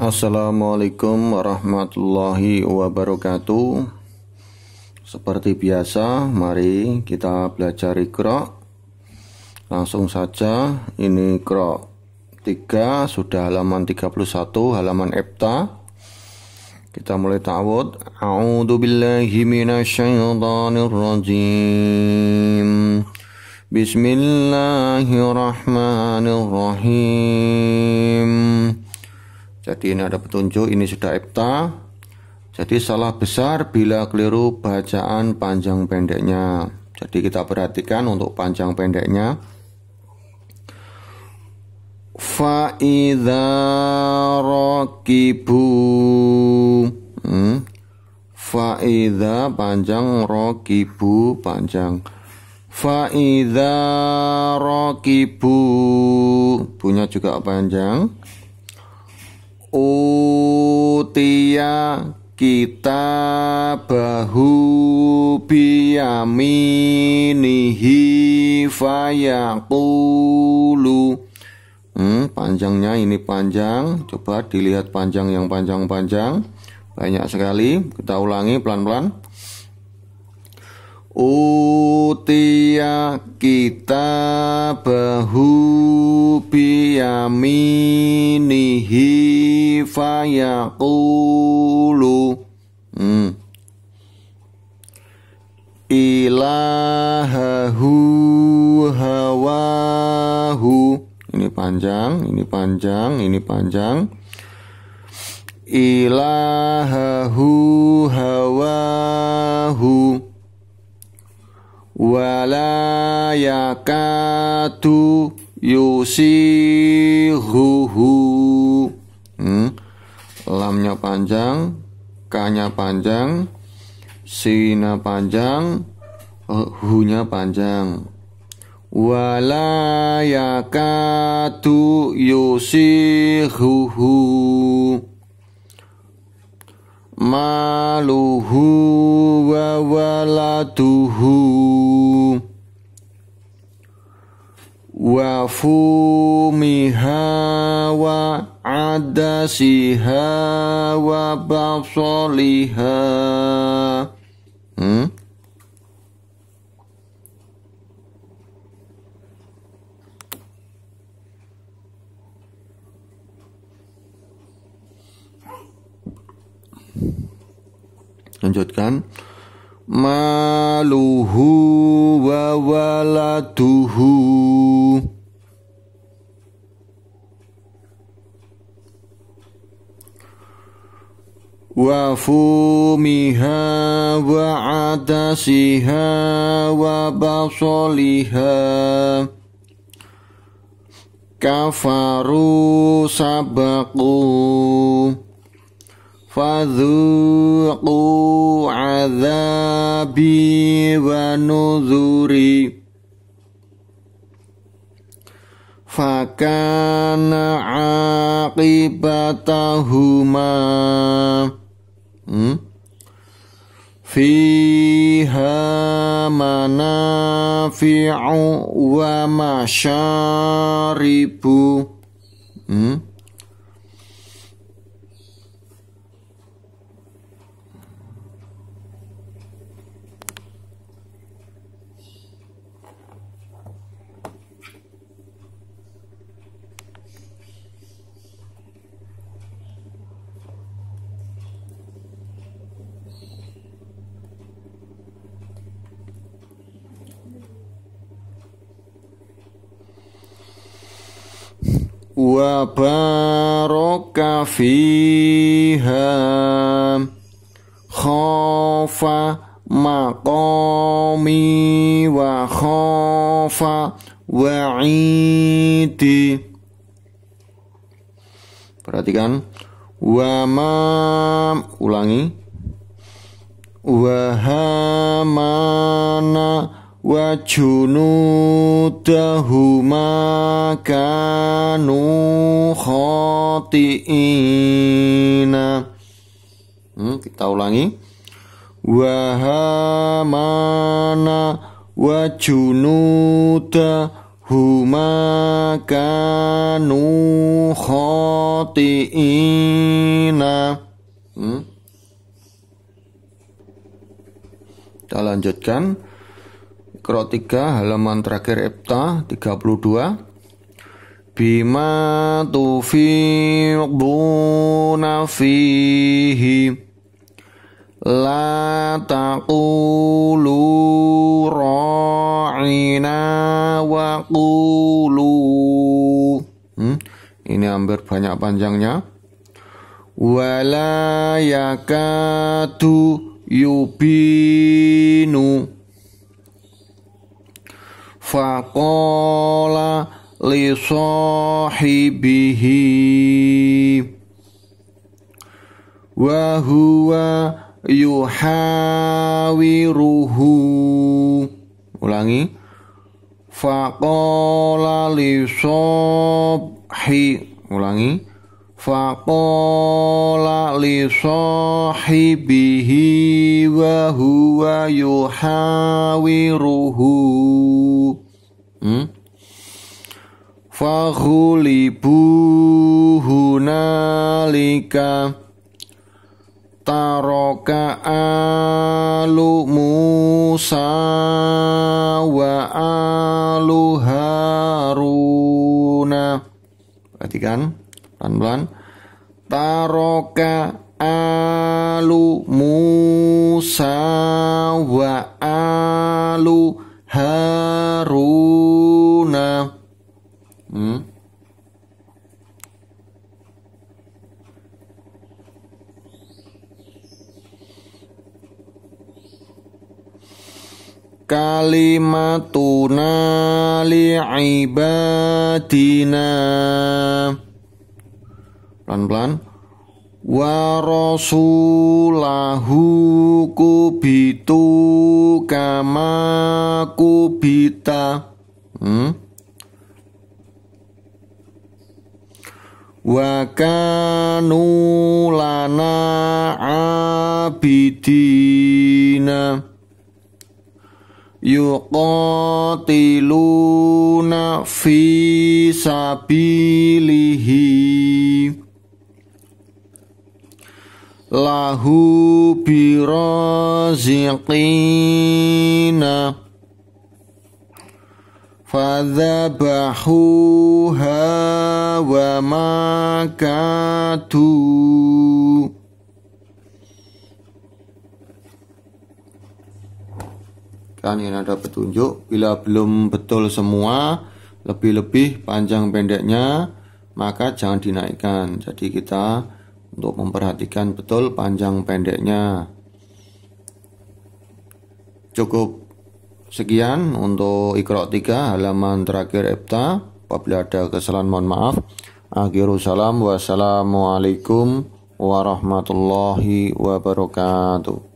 Assalamualaikum warahmatullahi wabarakatuh Seperti biasa mari kita belajar ikhra Langsung saja ini ikhra 3 sudah halaman 31 halaman epta Kita mulai ta'awud A'udhu billahi minasyaitanir rajim Bismillahirrahmanirrahim jadi ini ada petunjuk, ini sudah epta. Jadi salah besar bila keliru bacaan panjang pendeknya. Jadi kita perhatikan untuk panjang pendeknya. Fa'idha rokibu hmm. Fa'idha panjang rokibu panjang Fa'idha rokibu Punya juga panjang utia kita bahu biyaminihi fayakulu hmm, panjangnya ini panjang coba dilihat panjang yang panjang-panjang banyak sekali kita ulangi pelan-pelan Utia kita bahu biyaminihi fayakulu hmm. Ilahahu hawahu Ini panjang, ini panjang, ini panjang Ilahahu hu hmm. lamnya panjang kanya panjang sina panjang hunya panjang wala hu, yusihuhu maluhu wa wa fumiha wa adasiha wa basoliha hmm? lanjutkan maluhu wa waladuhu wa fumiha wa atasiha wa basoliha kafaru sabaku fadhuku azabi wa nuzuri Fakana akibatahuma Hmm? Fiha manafi'u wa masyaribu. Hmm? wa baraka fiha khafa maqami wa khafa wa'idi perhatikan wa ma ulangi wa hamana وجنودهما كانوا خاطئين kita ulangi wahamana wajunuta huma kanu khotiina hmm? kita lanjutkan Mikro 3 halaman terakhir Epta 32 Bima tufiqduna fihi La taqulu ra'ina wa qulu hmm? Ini hampir banyak panjangnya Wala yakadu yubinu Fakola li sahibihi wa huwa yuhawiruhu ulangi Fakola li sahibihi ulangi Faqala li sahibihi wa huwa yuhawiruhu hmm? Faghulibu hunalika Taroka alu Musa wa alu Haruna Perhatikan Pelan-pelan. Taroka alu Musa wa alu Haruna. Hmm. kalimatuna li'ibadina pelan-pelan wa rasulahu kubitu kama kubita hmm? wa kanu lana abidina yuqatiluna fi sabilihi lahu biraziqina fadzabahuha wa makatu kan ini ada petunjuk bila belum betul semua lebih-lebih panjang pendeknya maka jangan dinaikkan jadi kita untuk memperhatikan betul panjang pendeknya cukup sekian untuk Iqra 3 halaman terakhir Epta. apabila ada kesalahan mohon maaf akhiru salam wassalamualaikum warahmatullahi wabarakatuh